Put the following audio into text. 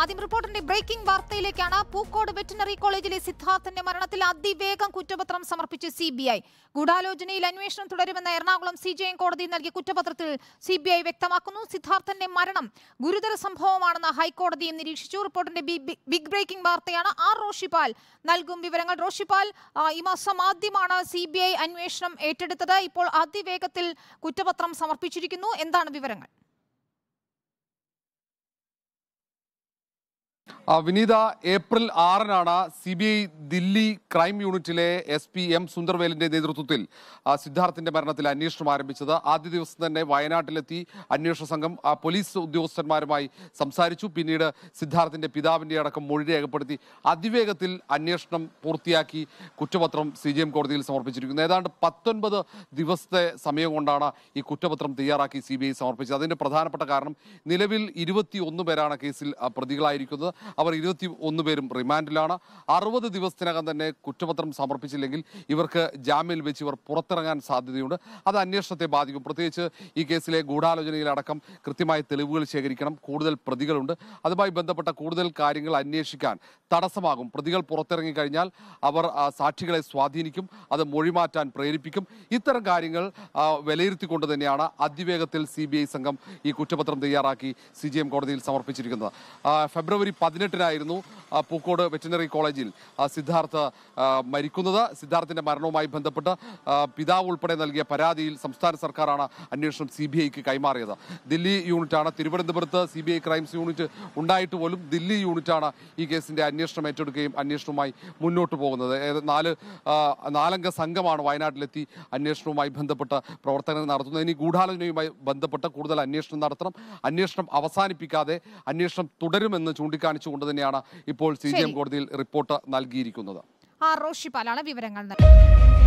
ആദ്യം റിപ്പോർട്ടിന്റെ breaking വാർത്തയിലേക്കാണ് Pookode veterinary കോളേജിലെ സിദ്ധാർത്ഥന്റെ മരണത്തിൽ അതിവേഗം കുറ്റപത്രം സമർപ്പിച്ച് സി ബി ഐ ഗൂഢാലോചനയിൽ അന്വേഷണം തുടരുമെന്ന് എറണാകുളം സി ജെ എം കോടതി നൽകിയ കുറ്റപത്രത്തിൽ സി ബി ഐ വ്യക്തമാക്കുന്നു സിദ്ധാർത്ഥന്റെ മരണം ഗുരുതര സംഭവമാണെന്ന് ഹൈക്കോടതിയും നിരീക്ഷിച്ചു റിപ്പോർട്ടിന്റെ ബിഗ് ബ്രേക്കിംഗ് വാർത്തയാണ് ആർ റോഷിപാൽ നൽകും വിവരങ്ങൾ റോഷിപാൽ ഈ മാസം ആദ്യമാണ് സി ബി ഐ അന്വേഷണം ഏറ്റെടുത്തത് ഇപ്പോൾ അതിവേഗത്തിൽ കുറ്റപത്രം സമർപ്പിച്ചിരിക്കുന്നു എന്താണ് വിവരങ്ങൾ വിനീത ഏപ്രിൽ ആറിനാണ് C B I Delhi crime യൂണിറ്റിലെ എസ് പി എം സുന്ദർവേലിന്റെ നേതൃത്വത്തിൽ സിദ്ധാർത്ഥിന്റെ മരണത്തിൽ അന്വേഷണം ആരംഭിച്ചത് ആദ്യ ദിവസം തന്നെ വയനാട്ടിലെത്തി അന്വേഷണ സംഘം പോലീസ് ഉദ്യോഗസ്ഥന്മാരുമായി സംസാരിച്ചു പിന്നീട് സിദ്ധാർത്ഥിന്റെ പിതാവിന്റെ അടക്കം മൊഴി രേഖപ്പെടുത്തി അതിവേഗത്തിൽ അന്വേഷണം പൂർത്തിയാക്കി കുറ്റപത്രം സി ജി എം കോടതിയിൽ സമർപ്പിച്ചിരിക്കുന്നു ഏതാണ്ട് പത്തൊൻപത് ദിവസത്തെ സമയം കൊണ്ടാണ് ഈ കുറ്റപത്രം തയ്യാറാക്കി സി ബി ഐ സമർപ്പിച്ചത് അതിന്റെ പ്രധാനപ്പെട്ട കാരണം നിലവിൽ ഇരുപത്തി ഒന്ന് പേരാണ് കേസിൽ പ്രതികളായിരിക്കുന്നത് അവർ ഇരുപത്തി ഒന്ന് പേരും റിമാൻഡിലാണ് അറുപത് ദിവസത്തിനകം തന്നെ കുറ്റപത്രം സമർപ്പിച്ചില്ലെങ്കിൽ ഇവർക്ക് ജാമ്യയിൽ വെച്ച് ഇവർ പുറത്തിറങ്ങാൻ സാധ്യതയുണ്ട് അത് അന്വേഷണത്തെ ബാധിക്കും പ്രത്യേകിച്ച് ഈ കേസിലെ ഗൂഢാലോചനയിലടക്കം കൃത്യമായ തെളിവുകൾ ശേഖരിക്കണം കൂടുതൽ പ്രതികളുണ്ട് അതുമായി ബന്ധപ്പെട്ട കൂടുതൽ കാര്യങ്ങൾ അന്വേഷിക്കാൻ തടസ്സമാകും പ്രതികൾ പുറത്തിറങ്ങി കഴിഞ്ഞാൽ അവർ സാക്ഷികളെ സ്വാധീനിക്കും അത് മൊഴിമാറ്റാൻ പ്രേരിപ്പിക്കും ഇത്തരം കാര്യങ്ങൾ വിലയിരുത്തിക്കൊണ്ട് തന്നെയാണ് അതിവേഗത്തിൽ സി സംഘം ഈ കുറ്റപത്രം തയ്യാറാക്കി സി കോടതിയിൽ സമർപ്പിച്ചിരിക്കുന്നത് ഫെബ്രുവരി പതിനഞ്ച് പതിനെട്ടിനായിരുന്നു പൂക്കോട് വെറ്റിനറി കോളേജിൽ സിദ്ധാർത്ഥ മരിക്കുന്നത് സിദ്ധാർത്ഥിന്റെ മരണവുമായി ബന്ധപ്പെട്ട് പിതാവ് ഉൾപ്പെടെ നൽകിയ പരാതിയിൽ സംസ്ഥാന സർക്കാരാണ് അന്വേഷണം സി ബി ഐക്ക് കൈമാറിയത് ദില്ലി യൂണിറ്റാണ് തിരുവനന്തപുരത്ത് C B I crimes unit ഉണ്ടായിട്ട് പോലും ദില്ലി യൂണിറ്റാണ് ഈ കേസിന്റെ അന്വേഷണം ഏറ്റെടുക്കുകയും അന്വേഷണവുമായി മുന്നോട്ട് പോകുന്നത് നാല് നാലംഗ സംഘമാണ് വയനാട്ടിലെത്തി അന്വേഷണവുമായി ബന്ധപ്പെട്ട് പ്രവർത്തനങ്ങൾ നടത്തുന്നത് ഇനി ഗൂഢാലോചനയുമായി ബന്ധപ്പെട്ട് കൂടുതൽ അന്വേഷണം നടത്തണം അന്വേഷണം അവസാനിപ്പിക്കാതെ അന്വേഷണം തുടരുമെന്ന് ചൂണ്ടിക്കാണിച്ചു ആവശ്യപ്പെട്ടുകൊണ്ട് തന്നെയാണ് ഇപ്പോൾ സി കോടതിയിൽ റിപ്പോർട്ട് നൽകിയിരിക്കുന്നത് ആ റോഷിപ്പാലാണ് വിവരങ്ങൾ നൽകുന്നത്